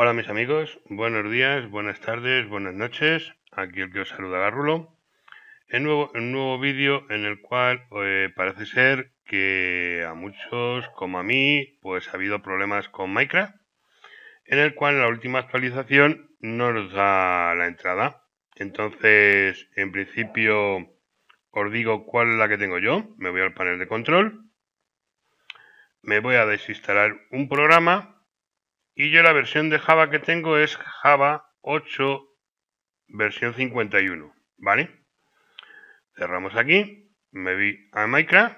Hola mis amigos, buenos días, buenas tardes, buenas noches. Aquí el que os saluda Garrulo. En nuevo, un nuevo vídeo en el cual eh, parece ser que a muchos, como a mí, pues ha habido problemas con Minecraft. En el cual la última actualización no nos da la entrada. Entonces, en principio, os digo cuál es la que tengo yo. Me voy al panel de control. Me voy a desinstalar un programa y yo la versión de Java que tengo es Java 8 versión 51, ¿vale? Cerramos aquí, me vi a Minecraft,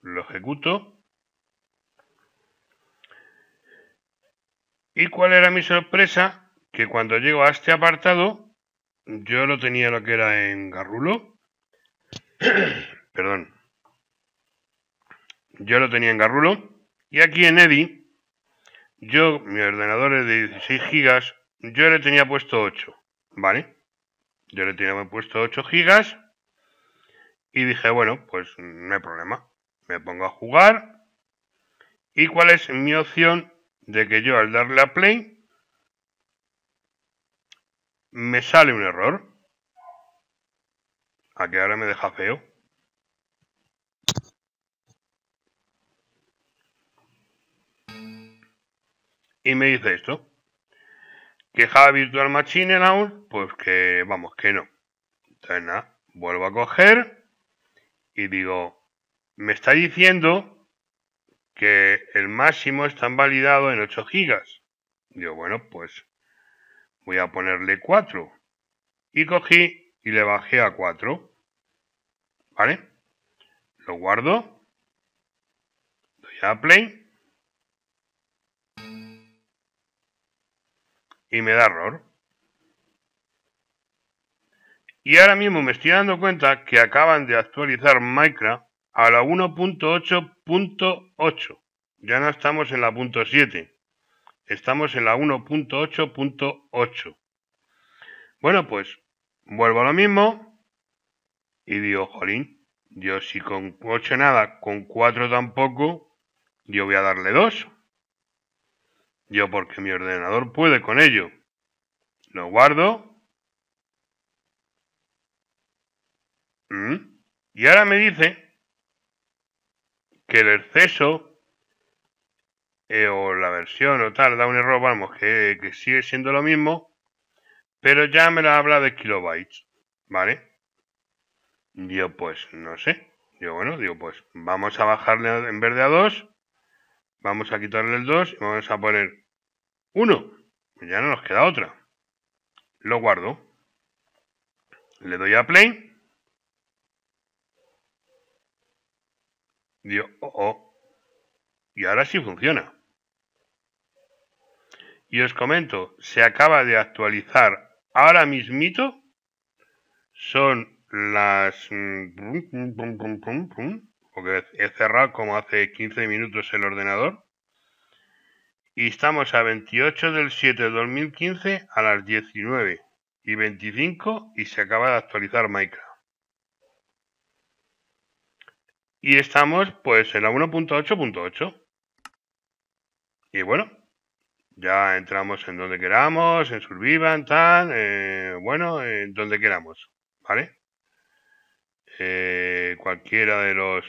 lo ejecuto. ¿Y cuál era mi sorpresa? Que cuando llego a este apartado, yo lo tenía lo que era en Garrulo. Perdón. Yo lo tenía en Garrulo. Y aquí en Eddy yo, mi ordenador es de 16 gigas, yo le tenía puesto 8, ¿vale? Yo le tenía puesto 8 gigas y dije, bueno, pues no hay problema. Me pongo a jugar. ¿Y cuál es mi opción de que yo al darle a play me sale un error? A que ahora me deja feo. y me dice esto. ¿Que Java Virtual Machine now? Pues que, vamos, que no. Entonces nada, vuelvo a coger y digo, me está diciendo que el máximo está validado en 8 gigas. Digo, bueno, pues voy a ponerle 4. Y cogí y le bajé a 4. ¿Vale? Lo guardo. Doy a play y me da error. Y ahora mismo me estoy dando cuenta que acaban de actualizar Minecraft a la 1.8.8. Ya no estamos en la .7. Estamos en la 1.8.8. Bueno, pues vuelvo a lo mismo. Y digo, jolín, yo si con 8 nada, con 4 tampoco, yo voy a darle 2. Yo porque mi ordenador puede con ello. Lo guardo. Mm. Y ahora me dice que el exceso eh, o la versión o tal da un error, vamos, que, sigue siendo lo mismo, pero ya me la habla de kilobytes, ¿vale? Yo pues no sé. Yo bueno, digo pues vamos a bajarle en vez de a 2 Vamos a quitarle el 2 y vamos a poner 1. Pues ya no nos queda otra. Lo guardo. Le doy a play. Digo, oh, oh. Y ahora sí funciona. Y os comento, se acaba de actualizar ahora mismito. Son las... Mm, porque he cerrado como hace 15 minutos el ordenador. Y estamos a 28 del 7 de 2015 a las 19 y 25 y se acaba de actualizar Minecraft. Y estamos pues en la 1.8.8. Y bueno, ya entramos en donde queramos, en Survivan, tal, eh, bueno, en donde queramos, ¿vale? Eh, cualquiera de los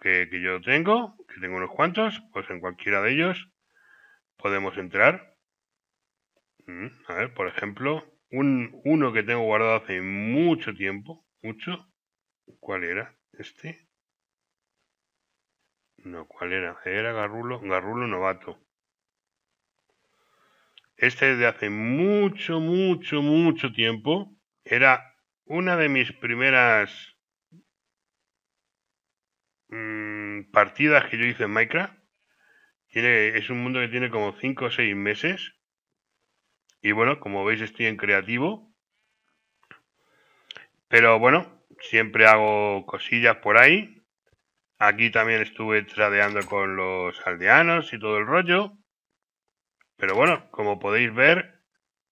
que, yo tengo, que tengo unos cuantos, pues en cualquiera de ellos podemos entrar. Mm, a ver, por ejemplo, un, uno que tengo guardado hace mucho tiempo, mucho. ¿Cuál era? ¿Este? No, ¿cuál era? Era Garrulo, Garrulo Novato. Este de hace mucho, mucho, mucho tiempo. Era una de mis primeras Mm, partidas que yo hice en Minecraft. Tiene, es un mundo que tiene como 5 o 6 meses. Y bueno, como veis estoy en creativo. Pero bueno, siempre hago cosillas por ahí. Aquí también estuve tradeando con los aldeanos y todo el rollo. Pero bueno, como podéis ver,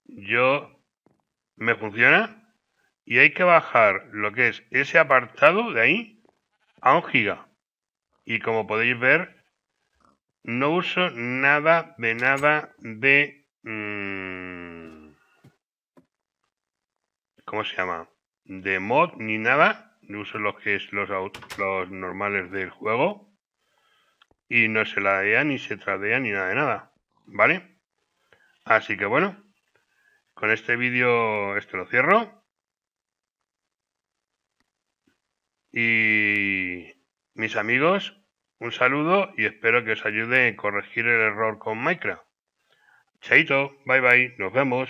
yo me funciona. Y hay que bajar lo que es ese apartado de ahí a un giga. Y como podéis ver, no uso nada de nada de... Mm, ¿Cómo se llama? De mod ni nada. No uso los que es los, los normales del juego. Y no se ladea ni se tradea ni nada de nada. ¿Vale? Así que bueno. Con este vídeo este lo cierro. Y mis amigos, un saludo y espero que os ayude en corregir el error con Minecraft. Chaito, bye bye, nos vemos.